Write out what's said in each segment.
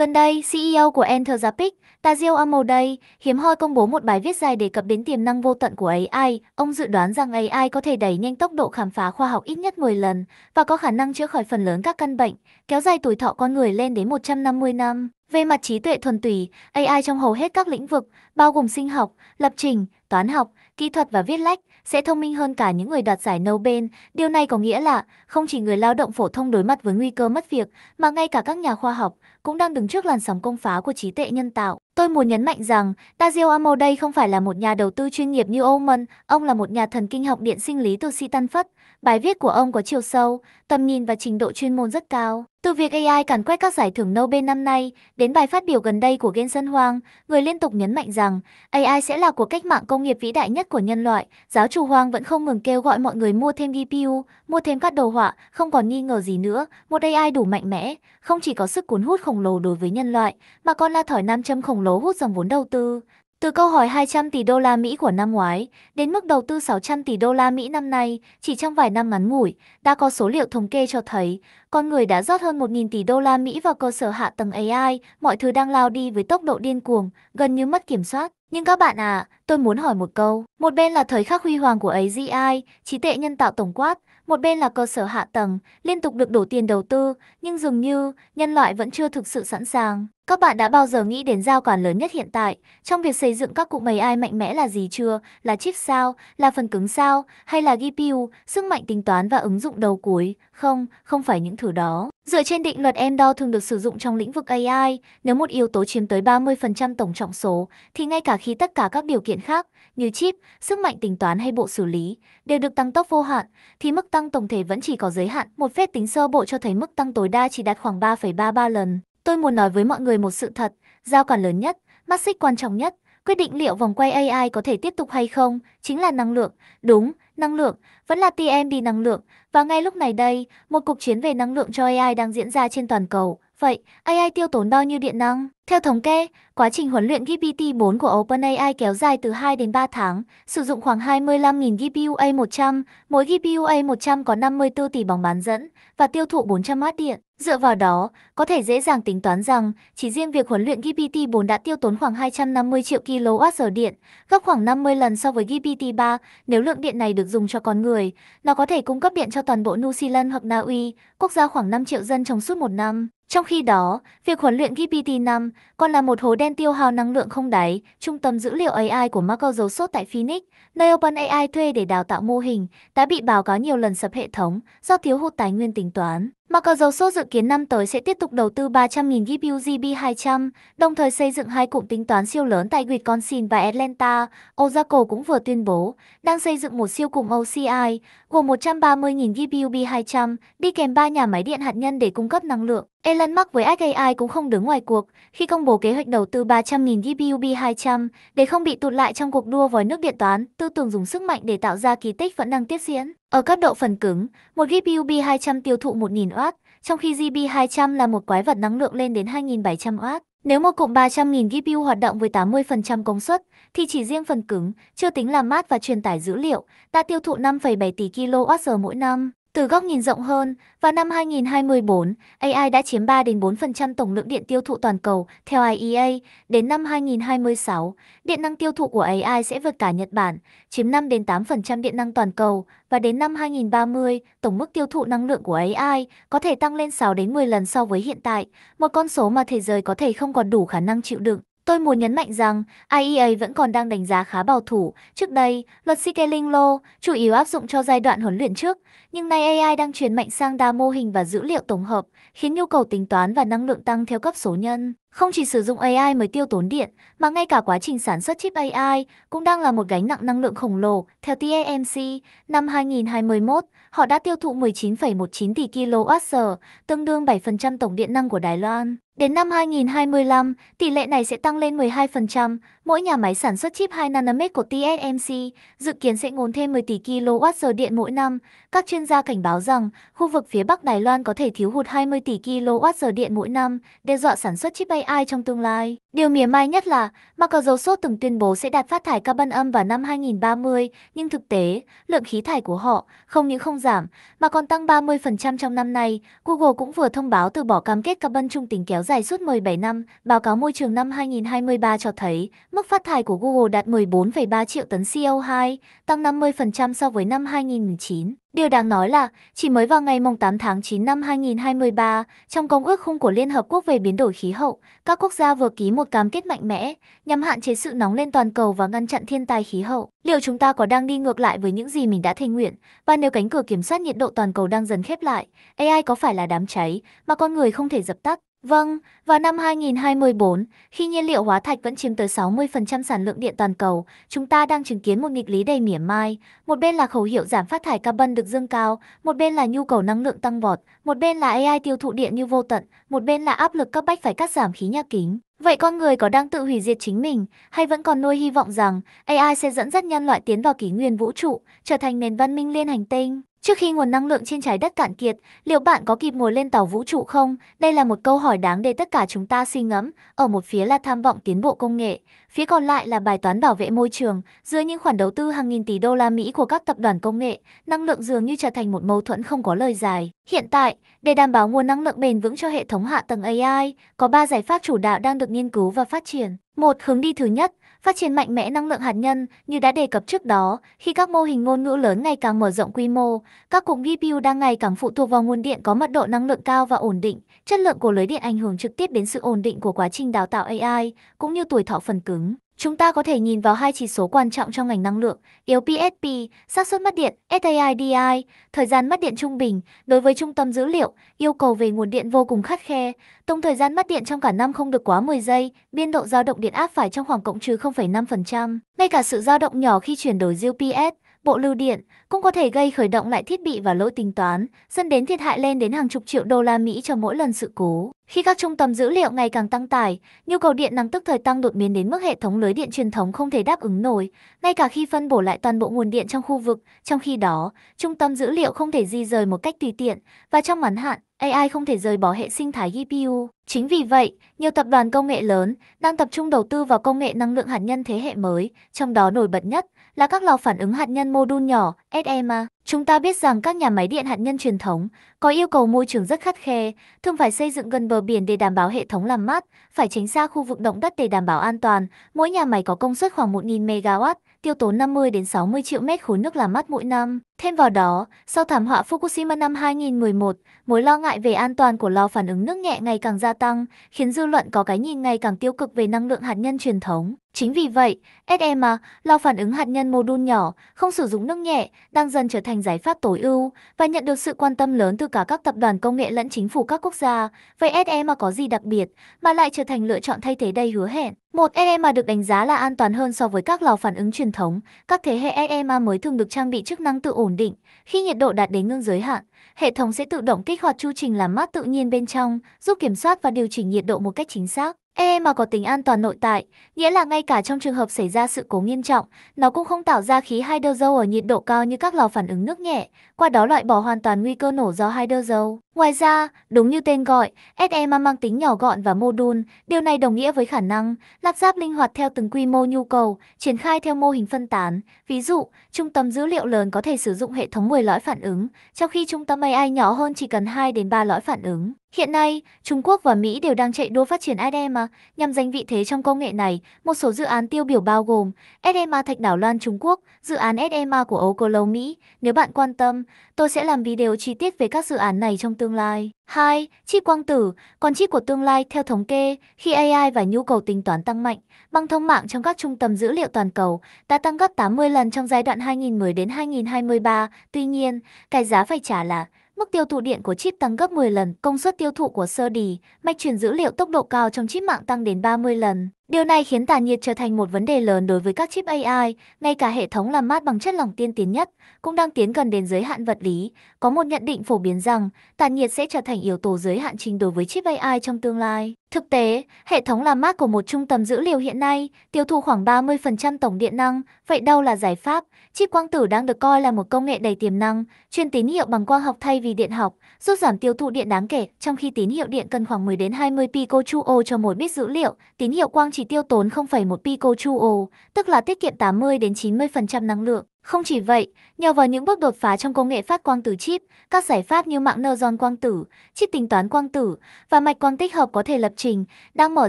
Gần đây, CEO của Anthropic, Tazio Amoday, hiếm hoi công bố một bài viết dài đề cập đến tiềm năng vô tận của AI. Ông dự đoán rằng AI có thể đẩy nhanh tốc độ khám phá khoa học ít nhất 10 lần và có khả năng chữa khỏi phần lớn các căn bệnh, kéo dài tuổi thọ con người lên đến 150 năm. Về mặt trí tuệ thuần túy, AI trong hầu hết các lĩnh vực, bao gồm sinh học, lập trình, toán học, kỹ thuật và viết lách, sẽ thông minh hơn cả những người đoạt giải Nobel. Điều này có nghĩa là không chỉ người lao động phổ thông đối mặt với nguy cơ mất việc, mà ngay cả các nhà khoa học, cũng đang đứng trước làn sóng công phá của trí tuệ nhân tạo. Tôi muốn nhấn mạnh rằng, Tazio Amo đây không phải là một nhà đầu tư chuyên nghiệp như Oman, ông là một nhà thần kinh học điện sinh lý từ Stanford. Bài viết của ông có chiều sâu, tầm nhìn và trình độ chuyên môn rất cao. Từ việc AI càn quét các giải thưởng Nobel năm nay đến bài phát biểu gần đây của Genson Huang, người liên tục nhấn mạnh rằng AI sẽ là cuộc cách mạng công nghiệp vĩ đại nhất của nhân loại. Giáo chủ Huang vẫn không ngừng kêu gọi mọi người mua thêm GPU, mua thêm các đồ họa, không còn nghi ngờ gì nữa, một AI đủ mạnh mẽ, không chỉ có sức cuốn hút khổng lồ đối với nhân loại, mà còn là thỏi nam châm khổng lồ hút dòng vốn đầu tư. Từ câu hỏi 200 tỷ đô la Mỹ của năm ngoái đến mức đầu tư 600 tỷ đô la Mỹ năm nay, chỉ trong vài năm ngắn ngủi, đã có số liệu thống kê cho thấy con người đã rót hơn 1.000 tỷ đô la Mỹ vào cơ sở hạ tầng AI, mọi thứ đang lao đi với tốc độ điên cuồng, gần như mất kiểm soát. Nhưng các bạn à, tôi muốn hỏi một câu. Một bên là thời khắc huy hoàng của AGI, trí tuệ nhân tạo tổng quát, một bên là cơ sở hạ tầng liên tục được đổ tiền đầu tư, nhưng dường như nhân loại vẫn chưa thực sự sẵn sàng. Các bạn đã bao giờ nghĩ đến giao cản lớn nhất hiện tại trong việc xây dựng các cụm AI mạnh mẽ là gì chưa? Là chip sao? Là phần cứng sao? Hay là GPU, sức mạnh tính toán và ứng dụng đầu cuối? Không, không phải những thứ đó. Dựa trên định luật Endor thường được sử dụng trong lĩnh vực AI, nếu một yếu tố chiếm tới 30% tổng trọng số, thì ngay cả khi tất cả các điều kiện khác như chip, sức mạnh tính toán hay bộ xử lý đều được tăng tốc vô hạn, thì mức tăng tổng thể vẫn chỉ có giới hạn một phép tính sơ bộ cho thấy mức tăng tối đa chỉ đạt khoảng 3,33 lần. Tôi muốn nói với mọi người một sự thật, giao cản lớn nhất, mắt xích quan trọng nhất, quyết định liệu vòng quay AI có thể tiếp tục hay không, chính là năng lượng. Đúng, năng lượng, vẫn là TMD năng lượng. Và ngay lúc này đây, một cuộc chiến về năng lượng cho AI đang diễn ra trên toàn cầu. Vậy, AI tiêu tốn bao nhiêu điện năng? Theo thống kê, quá trình huấn luyện GPT-4 của OpenAI kéo dài từ 2 đến 3 tháng, sử dụng khoảng 25.000 GPU A100, mỗi GPU A100 có 54 tỷ bóng bán dẫn và tiêu thụ 400 W điện. Dựa vào đó, có thể dễ dàng tính toán rằng chỉ riêng việc huấn luyện GPT-4 đã tiêu tốn khoảng 250 triệu kWh điện, gấp khoảng 50 lần so với GPT-3. Nếu lượng điện này được dùng cho con người, nó có thể cung cấp điện cho toàn bộ New Zealand hoặc Na Uy, quốc gia khoảng 5 triệu dân trong suốt một năm. Trong khi đó, việc huấn luyện GPT-5 còn là một hố đen tiêu hao năng lượng không đáy. Trung tâm dữ liệu AI của Marco giấu sốt tại Phoenix, nơi OpenAI thuê để đào tạo mô hình, đã bị báo cáo nhiều lần sập hệ thống do thiếu hụt tài nguyên tính toán. Marco dầu sốt dự kiến năm tới sẽ tiếp tục đầu tư 300.000 GPU GB200, đồng thời xây dựng hai cụm tính toán siêu lớn tại Wisconsin và Atlanta. Oracle cũng vừa tuyên bố đang xây dựng một siêu cụm OCI gồm 130.000 GPU B200 đi kèm ba nhà máy điện hạt nhân để cung cấp năng lượng. Elon Musk với xAI cũng không đứng ngoài cuộc khi công bố kế hoạch đầu tư 300.000 GPUB 200 để không bị tụt lại trong cuộc đua vòi nước điện toán, tư tưởng dùng sức mạnh để tạo ra kỳ tích vẫn đang tiếp diễn. Ở cấp độ phần cứng, một GPUB 200 tiêu thụ 1.000W, trong khi GB 200 là một quái vật năng lượng lên đến 2.700W. Nếu một cụm 300.000 GPU hoạt động với 80% công suất, thì chỉ riêng phần cứng, chưa tính làm mát và truyền tải dữ liệu, đã tiêu thụ 5,7 tỷ kWh mỗi năm. Từ góc nhìn rộng hơn, vào năm 2024, AI đã chiếm 3 đến 4% tổng lượng điện tiêu thụ toàn cầu, theo IEA, đến năm 2026, điện năng tiêu thụ của AI sẽ vượt cả Nhật Bản, chiếm 5 đến 8% điện năng toàn cầu và đến năm 2030, tổng mức tiêu thụ năng lượng của AI có thể tăng lên 6 đến 10 lần so với hiện tại, một con số mà thế giới có thể không còn đủ khả năng chịu đựng. Tôi muốn nhấn mạnh rằng IEA e vẫn còn đang đánh giá khá bảo thủ. Trước đây, luật Scaling Law chủ yếu áp dụng cho giai đoạn huấn luyện trước, nhưng nay AI e đang chuyển mạnh sang đa mô hình và dữ liệu tổng hợp, khiến nhu cầu tính toán và năng lượng tăng theo cấp số nhân. Không chỉ sử dụng AI e mới tiêu tốn điện, mà ngay cả quá trình sản xuất chip AI cũng đang là một gánh nặng năng lượng khổng lồ. Theo TSMC, năm 2021, họ đã tiêu thụ 19,19 tỷ kWh, tương đương 7% tổng điện năng của Đài Loan. Đến năm 2025, tỷ lệ này sẽ tăng lên 12%. Mỗi nhà máy sản xuất chip 2 nanomet của TSMC dự kiến sẽ ngốn thêm 10 tỷ kWh điện mỗi năm. Các chuyên gia cảnh báo rằng khu vực phía Bắc Đài Loan có thể thiếu hụt 20 tỷ kWh điện mỗi năm, đe dọa sản xuất chip AI trong tương lai. Điều mỉa mai nhất là mặc dù số từng tuyên bố sẽ đạt phát thải carbon âm vào năm 2030, nhưng thực tế, lượng khí thải của họ không những không giảm mà còn tăng 30% trong năm nay. Google cũng vừa thông báo từ bỏ cam kết carbon trung tính kéo dài dài suốt 17 năm, báo cáo môi trường năm 2023 cho thấy mức phát thải của Google đạt 14,3 triệu tấn CO2, tăng 50% so với năm 2019. Điều đáng nói là, chỉ mới vào ngày 8 tháng 9 năm 2023, trong Công ước Khung của Liên Hợp Quốc về biến đổi khí hậu, các quốc gia vừa ký một cam kết mạnh mẽ nhằm hạn chế sự nóng lên toàn cầu và ngăn chặn thiên tai khí hậu. Liệu chúng ta có đang đi ngược lại với những gì mình đã thề nguyện? Và nếu cánh cửa kiểm soát nhiệt độ toàn cầu đang dần khép lại, AI có phải là đám cháy mà con người không thể dập tắt? Vâng, vào năm 2024, khi nhiên liệu hóa thạch vẫn chiếm tới 60% sản lượng điện toàn cầu, chúng ta đang chứng kiến một nghịch lý đầy mỉa mai. Một bên là khẩu hiệu giảm phát thải carbon được dương cao, một bên là nhu cầu năng lượng tăng vọt, một bên là AI tiêu thụ điện như vô tận, một bên là áp lực cấp bách phải cắt giảm khí nhà kính. Vậy con người có đang tự hủy diệt chính mình, hay vẫn còn nuôi hy vọng rằng AI sẽ dẫn dắt nhân loại tiến vào kỷ nguyên vũ trụ, trở thành nền văn minh liên hành tinh? Trước khi nguồn năng lượng trên trái đất cạn kiệt, liệu bạn có kịp ngồi lên tàu vũ trụ không? Đây là một câu hỏi đáng để tất cả chúng ta suy ngẫm. Ở một phía là tham vọng tiến bộ công nghệ, phía còn lại là bài toán bảo vệ môi trường. Dưới những khoản đầu tư hàng nghìn tỷ đô la Mỹ của các tập đoàn công nghệ, năng lượng dường như trở thành một mâu thuẫn không có lời giải. Hiện tại, để đảm bảo nguồn năng lượng bền vững cho hệ thống hạ tầng AI, có 3 giải pháp chủ đạo đang được nghiên cứu và phát triển. Một hướng đi thứ nhất, phát triển mạnh mẽ năng lượng hạt nhân như đã đề cập trước đó, khi các mô hình ngôn ngữ lớn ngày càng mở rộng quy mô, các cụm GPU đang ngày càng phụ thuộc vào nguồn điện có mật độ năng lượng cao và ổn định. Chất lượng của lưới điện ảnh hưởng trực tiếp đến sự ổn định của quá trình đào tạo AI cũng như tuổi thọ phần cứng. Chúng ta có thể nhìn vào hai chỉ số quan trọng trong ngành năng lượng, yếu PSP, xác suất mất điện, SAIDI, thời gian mất điện trung bình. Đối với trung tâm dữ liệu, yêu cầu về nguồn điện vô cùng khắt khe. Tổng thời gian mất điện trong cả năm không được quá 10 giây, biên độ dao động điện áp phải trong khoảng cộng trừ 0,5%. Ngay cả sự dao động nhỏ khi chuyển đổi GPS, bộ lưu điện cũng có thể gây khởi động lại thiết bị và lỗi tính toán, dẫn đến thiệt hại lên đến hàng chục triệu đô la Mỹ cho mỗi lần sự cố. Khi các trung tâm dữ liệu ngày càng tăng tải, nhu cầu điện năng tức thời tăng đột biến đến mức hệ thống lưới điện truyền thống không thể đáp ứng nổi, ngay cả khi phân bổ lại toàn bộ nguồn điện trong khu vực. Trong khi đó, trung tâm dữ liệu không thể di rời một cách tùy tiện và trong ngắn hạn, AI không thể rời bỏ hệ sinh thái GPU. Chính vì vậy, nhiều tập đoàn công nghệ lớn đang tập trung đầu tư vào công nghệ năng lượng hạt nhân thế hệ mới, trong đó nổi bật nhất là các lò phản ứng hạt nhân mô đun nhỏ, SMA. E Chúng ta biết rằng các nhà máy điện hạt nhân truyền thống có yêu cầu môi trường rất khắt khe, thường phải xây dựng gần bờ biển để đảm bảo hệ thống làm mát, phải tránh xa khu vực động đất để đảm bảo an toàn. Mỗi nhà máy có công suất khoảng 1.000 MW, tiêu tốn 50 đến 60 triệu mét khối nước làm mát mỗi năm. Thêm vào đó, sau thảm họa Fukushima năm 2011, mối lo ngại về an toàn của lò phản ứng nước nhẹ ngày càng gia tăng, khiến dư luận có cái nhìn ngày càng tiêu cực về năng lượng hạt nhân truyền thống. Chính vì vậy, SEM, lò phản ứng hạt nhân mô đun nhỏ, không sử dụng nước nhẹ, đang dần trở thành giải pháp tối ưu và nhận được sự quan tâm lớn từ cả các tập đoàn công nghệ lẫn chính phủ các quốc gia. Vậy SEM có gì đặc biệt mà lại trở thành lựa chọn thay thế đây hứa hẹn? Một SEM được đánh giá là an toàn hơn so với các lò phản ứng truyền thống. Các thế hệ SEM mới thường được trang bị chức năng tự ổn định. Khi nhiệt độ đạt đến ngưỡng giới hạn, hệ thống sẽ tự động kích hoạt chu trình làm mát tự nhiên bên trong, giúp kiểm soát và điều chỉnh nhiệt độ một cách chính xác. E mà có tính an toàn nội tại, nghĩa là ngay cả trong trường hợp xảy ra sự cố nghiêm trọng, nó cũng không tạo ra khí hydrozou ở nhiệt độ cao như các lò phản ứng nước nhẹ, qua đó loại bỏ hoàn toàn nguy cơ nổ do hydrozou. Ngoài ra, đúng như tên gọi, SE mang tính nhỏ gọn và mô đun, điều này đồng nghĩa với khả năng lắp ráp linh hoạt theo từng quy mô nhu cầu, triển khai theo mô hình phân tán. Ví dụ, trung tâm dữ liệu lớn có thể sử dụng hệ thống 10 lõi phản ứng, trong khi trung tâm AI nhỏ hơn chỉ cần 2 đến 3 lõi phản ứng. Hiện nay, Trung Quốc và Mỹ đều đang chạy đua phát triển SDMA nhằm giành vị thế trong công nghệ này. Một số dự án tiêu biểu bao gồm SDMA Thạch Đảo Loan Trung Quốc, dự án SDMA của Ocolo Mỹ. Nếu bạn quan tâm, tôi sẽ làm video chi tiết về các dự án này trong tương tương lai. 2. Chi quang tử, còn chip của tương lai theo thống kê, khi AI và nhu cầu tính toán tăng mạnh, băng thông mạng trong các trung tâm dữ liệu toàn cầu đã tăng gấp 80 lần trong giai đoạn 2010 đến 2023. Tuy nhiên, cái giá phải trả là Mức tiêu thụ điện của chip tăng gấp 10 lần, công suất tiêu thụ của sơ đỉ, mạch truyền dữ liệu tốc độ cao trong chip mạng tăng đến 30 lần. Điều này khiến tản nhiệt trở thành một vấn đề lớn đối với các chip AI, ngay cả hệ thống làm mát bằng chất lỏng tiên tiến nhất cũng đang tiến gần đến giới hạn vật lý. Có một nhận định phổ biến rằng tản nhiệt sẽ trở thành yếu tố giới hạn chính đối với chip AI trong tương lai. Thực tế, hệ thống làm mát của một trung tâm dữ liệu hiện nay tiêu thụ khoảng 30% tổng điện năng, vậy đâu là giải pháp? Chip quang tử đang được coi là một công nghệ đầy tiềm năng, truyền tín hiệu bằng quang học thay vì điện học, giúp giảm tiêu thụ điện đáng kể, trong khi tín hiệu điện cần khoảng 10 đến 20 picojoule cho một bit dữ liệu, tín hiệu quang chỉ chỉ tiêu tốn 0,1 picojoule, tức là tiết kiệm 80 đến 90% năng lượng. Không chỉ vậy, nhờ vào những bước đột phá trong công nghệ phát quang tử chip, các giải pháp như mạng neuron quang tử, chip tính toán quang tử và mạch quang tích hợp có thể lập trình đang mở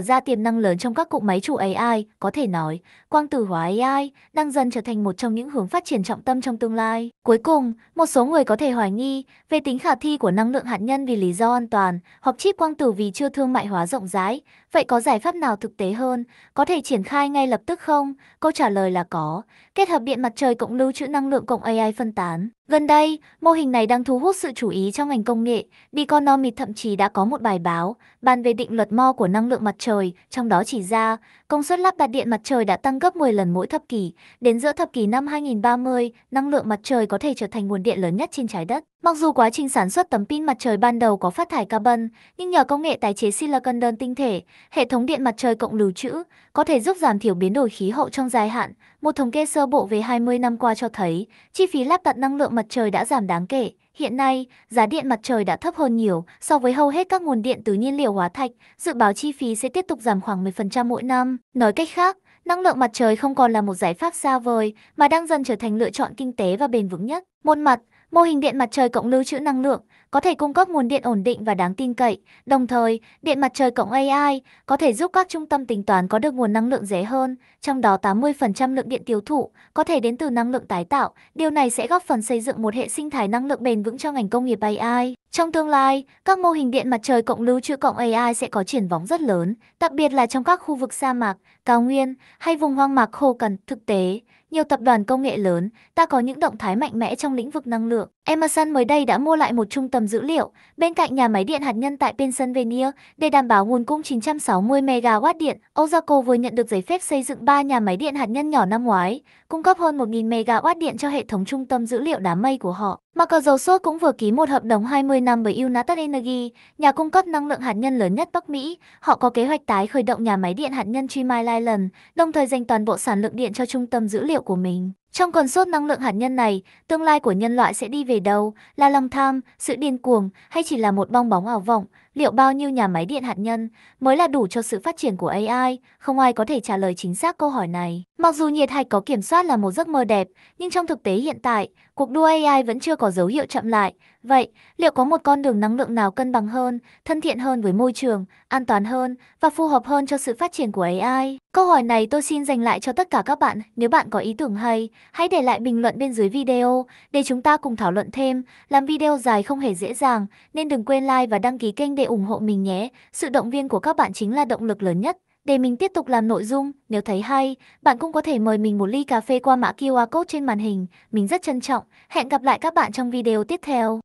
ra tiềm năng lớn trong các cụm máy chủ AI. Có thể nói, quang tử hóa AI đang dần trở thành một trong những hướng phát triển trọng tâm trong tương lai. Cuối cùng, một số người có thể hoài nghi về tính khả thi của năng lượng hạt nhân vì lý do an toàn hoặc chip quang tử vì chưa thương mại hóa rộng rãi. Vậy có giải pháp nào thực tế hơn, có thể triển khai ngay lập tức không? Câu trả lời là có. Kết hợp điện mặt trời cộng lưu trữ năng lượng cộng AI phân tán. Gần đây, mô hình này đang thu hút sự chú ý trong ngành công nghệ. Biconomy thậm chí đã có một bài báo bàn về định luật mo của năng lượng mặt trời, trong đó chỉ ra công suất lắp đặt điện mặt trời đã tăng gấp 10 lần mỗi thập kỷ. Đến giữa thập kỷ năm 2030, năng lượng mặt trời có thể trở thành nguồn điện lớn nhất trên trái đất. Mặc dù quá trình sản xuất tấm pin mặt trời ban đầu có phát thải carbon, nhưng nhờ công nghệ tái chế silicon đơn tinh thể, hệ thống điện mặt trời cộng lưu trữ, có thể giúp giảm thiểu biến đổi khí hậu trong dài hạn. Một thống kê sơ bộ về 20 năm qua cho thấy, chi phí lắp đặt năng lượng mặt trời đã giảm đáng kể. Hiện nay, giá điện mặt trời đã thấp hơn nhiều so với hầu hết các nguồn điện từ nhiên liệu hóa thạch, dự báo chi phí sẽ tiếp tục giảm khoảng 10% mỗi năm. Nói cách khác, năng lượng mặt trời không còn là một giải pháp xa vời mà đang dần trở thành lựa chọn kinh tế và bền vững nhất. Một mặt, Mô hình điện mặt trời cộng lưu trữ năng lượng có thể cung cấp nguồn điện ổn định và đáng tin cậy. Đồng thời, điện mặt trời cộng AI có thể giúp các trung tâm tính toán có được nguồn năng lượng rẻ hơn, trong đó 80% lượng điện tiêu thụ có thể đến từ năng lượng tái tạo. Điều này sẽ góp phần xây dựng một hệ sinh thái năng lượng bền vững cho ngành công nghiệp AI. Trong tương lai, các mô hình điện mặt trời cộng lưu trữ cộng AI sẽ có triển vọng rất lớn, đặc biệt là trong các khu vực sa mạc, cao nguyên hay vùng hoang mạc khô cằn. Thực tế, nhiều tập đoàn công nghệ lớn ta có những động thái mạnh mẽ trong lĩnh vực năng lượng. Emerson mới đây đã mua lại một trung tâm dữ liệu bên cạnh nhà máy điện hạt nhân tại Pennsylvania để đảm bảo nguồn cung 960 MW điện. Ozaco vừa nhận được giấy phép xây dựng 3 nhà máy điện hạt nhân nhỏ năm ngoái, cung cấp hơn 1.000 MW điện cho hệ thống trung tâm dữ liệu đám mây của họ. Marco dầu sốt cũng vừa ký một hợp đồng 20 năm với United Energy, nhà cung cấp năng lượng hạt nhân lớn nhất Bắc Mỹ. Họ có kế hoạch tái khởi động nhà máy điện hạt nhân Three Mile Island, đồng thời dành toàn bộ sản lượng điện cho trung tâm dữ liệu của mình. Trong cơn sốt năng lượng hạt nhân này, tương lai của nhân loại sẽ đi về đâu? Là lòng tham, sự điên cuồng hay chỉ là một bong bóng ảo vọng? Liệu bao nhiêu nhà máy điện hạt nhân mới là đủ cho sự phát triển của AI? Không ai có thể trả lời chính xác câu hỏi này. Mặc dù nhiệt hạch có kiểm soát là một giấc mơ đẹp, nhưng trong thực tế hiện tại, cuộc đua AI vẫn chưa có dấu hiệu chậm lại. Vậy, liệu có một con đường năng lượng nào cân bằng hơn, thân thiện hơn với môi trường, an toàn hơn và phù hợp hơn cho sự phát triển của AI? Câu hỏi này tôi xin dành lại cho tất cả các bạn. Nếu bạn có ý tưởng hay, hãy để lại bình luận bên dưới video để chúng ta cùng thảo luận thêm. Làm video dài không hề dễ dàng, nên đừng quên like và đăng ký kênh để ủng hộ mình nhé. Sự động viên của các bạn chính là động lực lớn nhất để mình tiếp tục làm nội dung. Nếu thấy hay, bạn cũng có thể mời mình một ly cà phê qua mã QR code trên màn hình. Mình rất trân trọng. Hẹn gặp lại các bạn trong video tiếp theo.